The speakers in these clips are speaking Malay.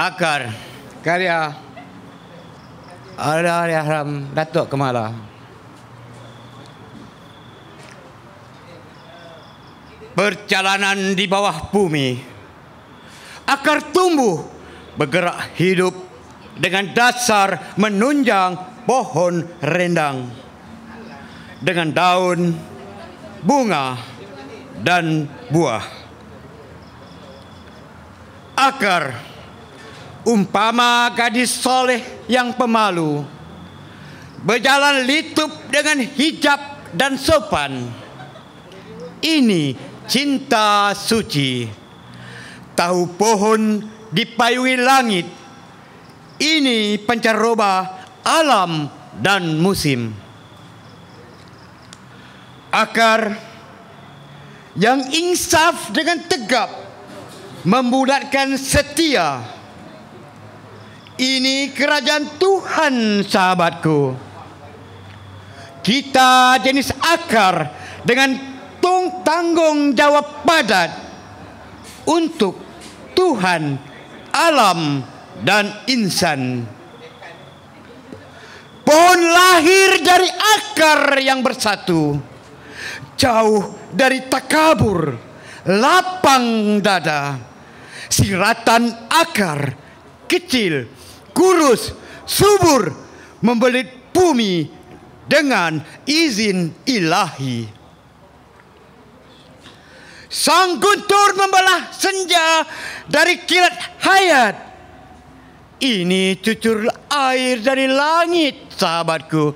akar karya Al-Rahim Datuk Kemala. Perjalanan di bawah bumi akar tumbuh bergerak hidup dengan dasar menunjang pohon rendang dengan daun bunga dan buah akar Umpama gadis soleh yang pemalu Berjalan litup dengan hijab dan sopan Ini cinta suci Tahu pohon dipayungi langit Ini pencaroba alam dan musim Akar yang insaf dengan tegap Membulatkan setia ini kerajaan Tuhan sahabatku Kita jenis akar Dengan tung tanggung jawab padat Untuk Tuhan Alam dan insan Pohon lahir dari akar yang bersatu Jauh dari takabur Lapang dada Siratan akar kecil, kurus, subur, membelit bumi dengan izin ilahi. Sang guntur membelah senja dari kilat hayat. Ini cucur air dari langit, sahabatku.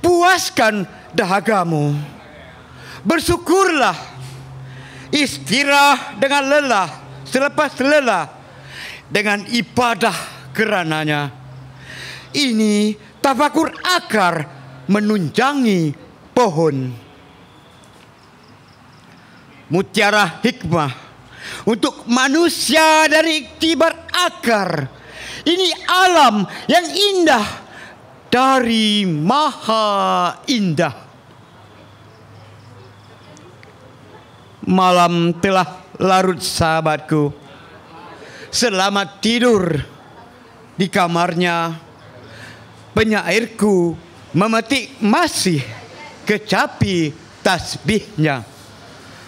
Puaskan dahagamu. Bersyukurlah. Istirah dengan lelah. Selepas lelah, dengan ibadah kerananya, Ini tafakur akar menunjangi pohon. Mutiara hikmah untuk manusia dari tibar akar. Ini alam yang indah dari maha indah. Malam telah larut sahabatku selamat tidur di kamarnya penyairku memetik masih kecapi tasbihnya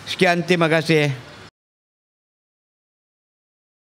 sekian terima kasih